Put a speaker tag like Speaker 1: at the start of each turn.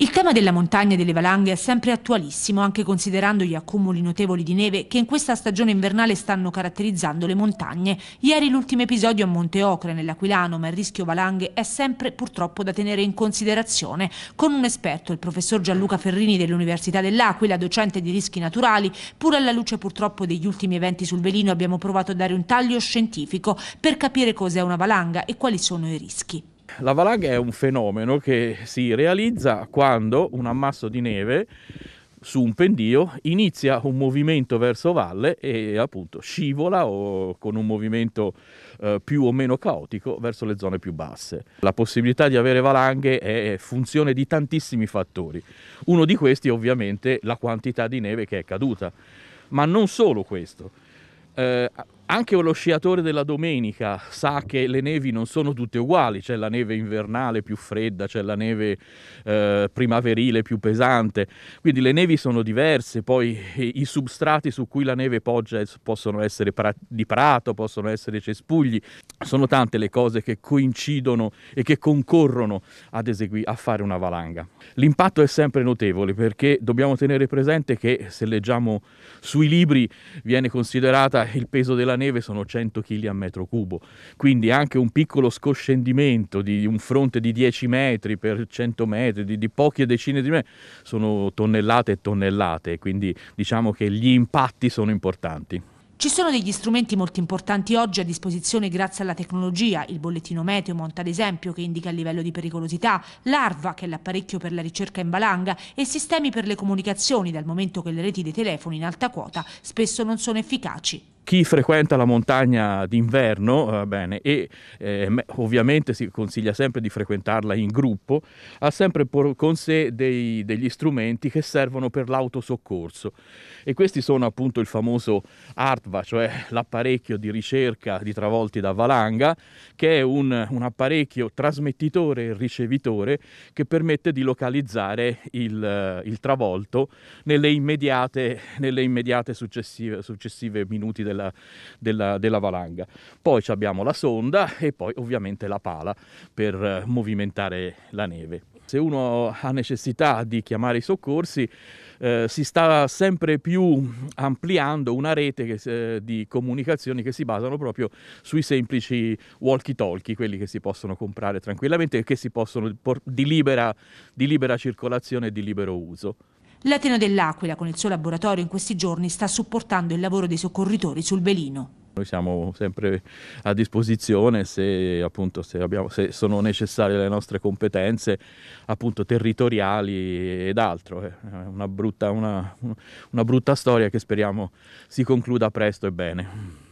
Speaker 1: Il tema della montagna e delle valanghe è sempre attualissimo, anche considerando gli accumuli notevoli di neve che in questa stagione invernale stanno caratterizzando le montagne. Ieri l'ultimo episodio a Monte Ocre, nell'Aquilano, ma il rischio valanghe è sempre purtroppo da tenere in considerazione. Con un esperto, il professor Gianluca Ferrini dell'Università dell'Aquila, docente di rischi naturali, pur alla luce purtroppo degli ultimi eventi sul velino abbiamo provato a dare un taglio scientifico per capire cos'è una valanga e quali sono i rischi.
Speaker 2: La valanga è un fenomeno che si realizza quando un ammasso di neve su un pendio inizia un movimento verso valle e appunto scivola o con un movimento eh, più o meno caotico verso le zone più basse. La possibilità di avere valanghe è funzione di tantissimi fattori. Uno di questi è ovviamente la quantità di neve che è caduta, ma non solo questo. Eh, anche lo sciatore della domenica sa che le nevi non sono tutte uguali, c'è la neve invernale più fredda, c'è la neve eh, primaverile più pesante, quindi le nevi sono diverse, poi i substrati su cui la neve poggia possono essere pra- di prato, possono essere cespugli, sono tante le cose che coincidono e che concorrono ad esegui- a fare una valanga. L'impatto è sempre notevole perché dobbiamo tenere presente che se leggiamo sui libri viene considerata il peso della neve sono 100 kg a metro cubo, quindi anche un piccolo scoscendimento di un fronte di 10 metri per 100 metri, di, di poche decine di metri, sono tonnellate e tonnellate, quindi diciamo che gli impatti sono importanti.
Speaker 1: Ci sono degli strumenti molto importanti oggi a disposizione grazie alla tecnologia, il bollettino Meteomont ad esempio che indica il livello di pericolosità, l'ARVA che è l'apparecchio per la ricerca in valanga e sistemi per le comunicazioni dal momento che le reti dei telefoni in alta quota spesso non sono efficaci
Speaker 2: chi frequenta la montagna d'inverno, eh, bene, e eh, ovviamente si consiglia sempre di frequentarla in gruppo, ha sempre con sé dei, degli strumenti che servono per l'autosoccorso. E questi sono appunto il famoso ARTVA, cioè l'apparecchio di ricerca di travolti da valanga, che è un, un apparecchio trasmettitore e ricevitore che permette di localizzare il, il travolto nelle immediate, nelle immediate successive, successive minuti della della, della, della valanga. Poi abbiamo la sonda e poi ovviamente la pala per eh, movimentare la neve. Se uno ha necessità di chiamare i soccorsi, eh, si sta sempre più ampliando una rete che, eh, di comunicazioni che si basano proprio sui semplici walkie-talkie, quelli che si possono comprare tranquillamente e che si possono por- di, libera, di libera circolazione e di libero uso.
Speaker 1: L'Ateno dell'Aquila con il suo laboratorio in questi giorni sta supportando il lavoro dei soccorritori sul velino.
Speaker 2: Noi siamo sempre a disposizione se, appunto, se, abbiamo, se sono necessarie le nostre competenze appunto, territoriali ed altro. Eh. È una brutta, una, una brutta storia che speriamo si concluda presto e bene.